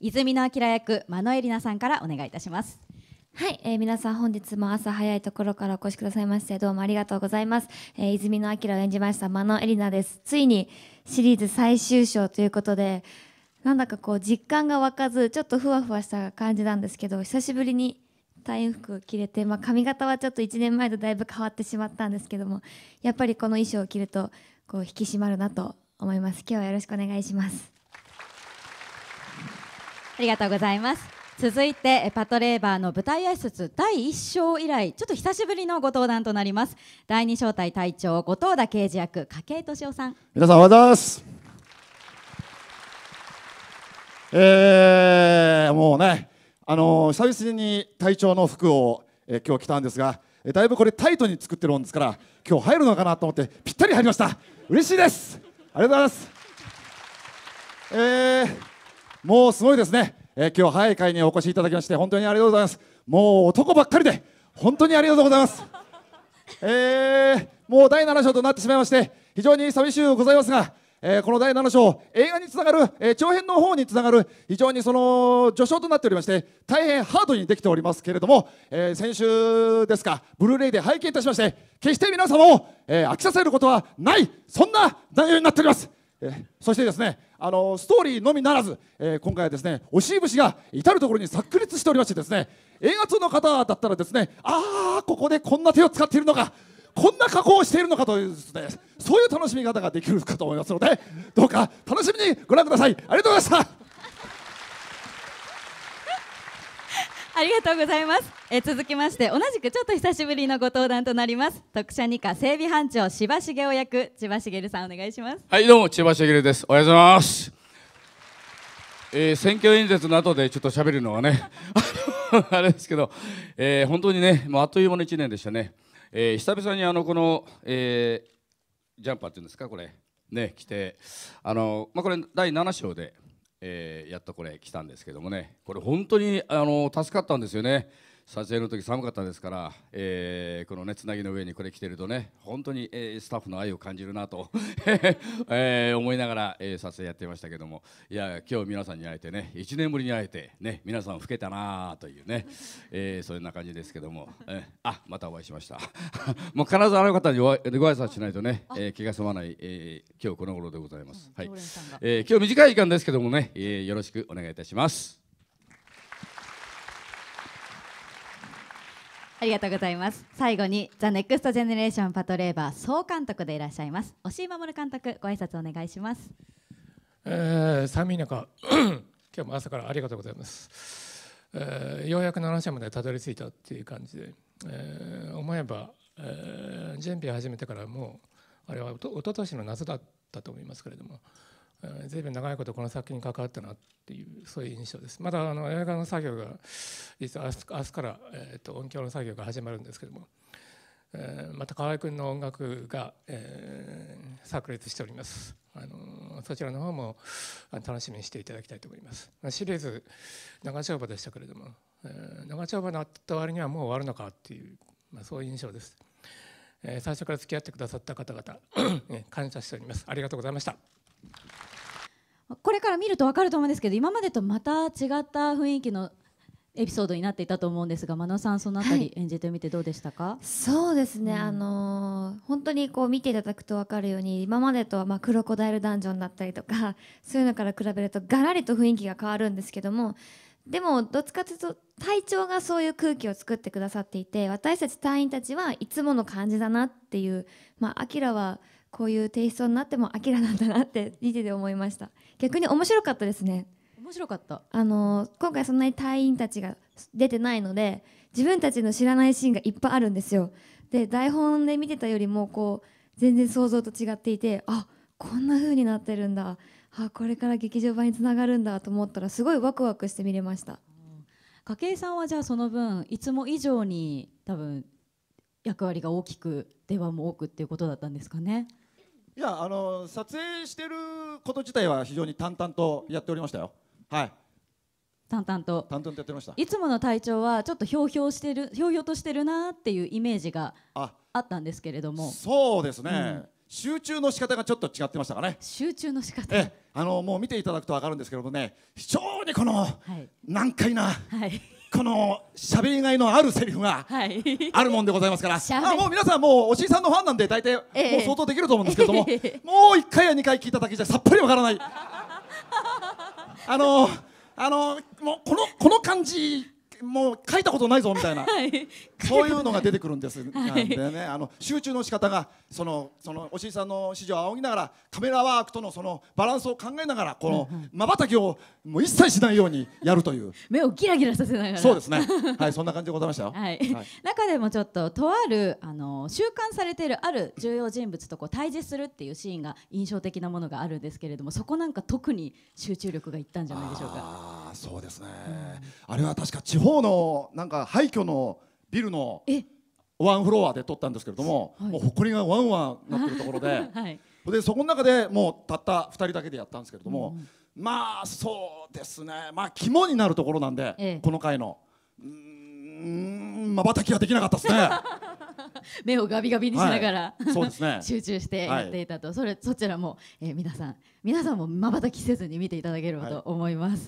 泉の明役真野絵里奈さんからお願いいたしますはい、えー、皆さん本日も朝早いところからお越しくださいましてどうもありがとうございます、えー、泉の明を演じました真野絵里奈ですついにシリーズ最終章ということでなんだかこう実感が湧かずちょっとふわふわした感じなんですけど久しぶりに隊員服着れて、まあ、髪型はちょっと1年前とだいぶ変わってしまったんですけどもやっぱりこの衣装を着るとこう引き締まるなと思います今日はよろしくお願いしますありがとうございます続いてパトレーバーの舞台挨拶第一章以来ちょっと久しぶりのご登壇となります第二招待隊長後藤田刑事役筧敏夫さん皆さんおはようございますえー、もうねあのー、久々に隊長の服を、えー、今日着たんですが、えー、だいぶこれタイトに作ってるんですから今日入るのかなと思ってぴったり入りました嬉しいですありがとうございますえーもうすごいですね、えー、今日早い会にお越しいただきまして本当にありがとうございますもう男ばっかりで本当にありがとうございますえー、もう第7章となってしまいまして非常に寂しゅうございますがえー、この第7章、映画につながる、えー、長編の方につながる、非常にその序章となっておりまして、大変ハードにできておりますけれども、えー、先週ですか、ブルーレイで拝見いたしまして、決して皆様を、え飽きさせることはない、そんな内容になっております。えそしてですねあのストーリーのみならず、えー、今回はですね押し節が至る所に炸裂しておりましてですね映画通の方だったらですねああここでこんな手を使っているのかこんな加工をしているのかというですねそういう楽しみ方ができるかと思いますのでどうか楽しみにご覧くださいありがとうございましたありがとうございますえ続きまして同じくちょっと久しぶりのご登壇となります特社二課整備班長柴茂雄役千葉茂さんお願いしますはいどうも千葉茂ですおはようございます、えー、選挙演説の後でちょっと喋るのはね あれですけど、えー、本当にねもうあっという間の一年でしたね、えー、久々にあのこの、えジャンパーっていうんですかこれね来てあのまあこれ第7章でえー、やっとこれ来たんですけどもねこれ本当にあの助かったんですよね。撮影の時寒かったですから、えー、このねつなぎの上にこれ着てるとね本当に、えー、スタッフの愛を感じるなと えー、思いながら、えー、撮影やってましたけどもいや今日皆さんに会えてね1年ぶりに会えてね皆さん老けたなというね、えー、そんな感じですけども、えー、あまたお会いしました もう必ずあの方にご挨拶しないとね、えー、気が済まない、えー、今日この頃でございます、うん、はい、えー、今日短い時間ですけどもね、えー、よろしくお願いいたします。ありがとうございます最後にザ・ネクスト・ジェネレーション・パトレーバー総監督でいらっしゃいます押井守監督ご挨拶お願いしますえー、寒い中今日も朝からありがとうございます、えー、ようやく七社までたどり着いたっていう感じで、えー、思えば、えー、準備始めてからもうあれはおと一昨年の夏だったと思いますけれども、えー、随分長いことこの作品に関わったなっていうそういう印象ですまだあの映画の作業が実は明日から、えーと、音響の作業が始まるんですけども、えー、また河合君の音楽が、えー、炸裂しております。あのそちらの方も楽しみにしていただきたいと思います。シリーズ長丁場でしたけれども、えー、長丁場のあった割にはもう終わるのかっていう、まあ、そういう印象です。えー、最初から付き合ってくださった方々、ね感謝しております。ありがとうございました。これから見ると分かると思うんですけど今までとまた違った雰囲気のエピソードになっていたと思うんですが、真野さんそのあたり演じてみてどうでしたか？はい、そうですね、うん、あの本当にこう見ていただくと分かるように、今までとはまあクロコダイルダンジョンだったりとか そういうのから比べるとガラリと雰囲気が変わるんですけども、でもどっちかというと隊長がそういう空気を作ってくださっていて、私たち隊員たちはいつもの感じだなっていう、まあアラはこういうテイストになってもアラなんだなって見てて思いました。逆に面白かったですね。面白かったあの今回そんなに隊員たちが出てないので自分たちの知らないシーンがいっぱいあるんですよで台本で見てたよりもこう全然想像と違っていてあこんな風になってるんだあこれから劇場版につながるんだと思ったらすごいワクワクして見れました。筧、うん、さんはじゃあその分いつも以上に多分役割が大きく出番も多くっていうことだったんですかね。いやあの撮影してること自体は非常に淡々とやっておりましたよ。はい淡々と淡々とやってましたいつもの体調はちょっとひょうひょうしてるひょうひょうとしてるなっていうイメージがあったんですけれどもそうですね、うん、集中の仕方がちょっと違ってましたかね集中の仕方えあのもう見ていただくとわかるんですけれどもね非常にこの、はい、難解な、はい、この喋りがいのあるセリフがあるもんでございますから、は い、もう皆さんもうおじいさんのファンなんで大体もう相当できると思うんですけども、ええ、もう1回や2回聞いただけじゃさっぱりわからないあのあのもうこのこの感じもう書いたことないぞみたいな、はい、そういうのが出てくるんです、はい、なんでねあの集中の仕方がそのそのおしりさんの指示を仰ぎながらカメラワークとのそのバランスを考えながらこのまばたきをもう一切しないようにやるという目をギラギラさせながらそうですね はいそんな感じでございましたよ、はい、はい、中でもちょっととあるあの収監されているある重要人物とこう対峙するっていうシーンが印象的なものがあるんですけれどもそこなんか特に集中力がいったんじゃないでしょうか。そうですね、あれは確か地方のなんか廃墟のビルのワンフロアで撮ったんですけれども、はい、もう埃がワンワンなってるところで、はい、でそこの中でもうたった2人だけでやったんですけれども、うん、まあそうですねまあ肝になるところなんで、ええ、この回のうーん瞬きができなかったですね。目をガビガビにしながら、はい、そうですね 集中してやっていたと、それそちらも、えー、皆さん皆さんもまばたきせずに見ていただければと思います。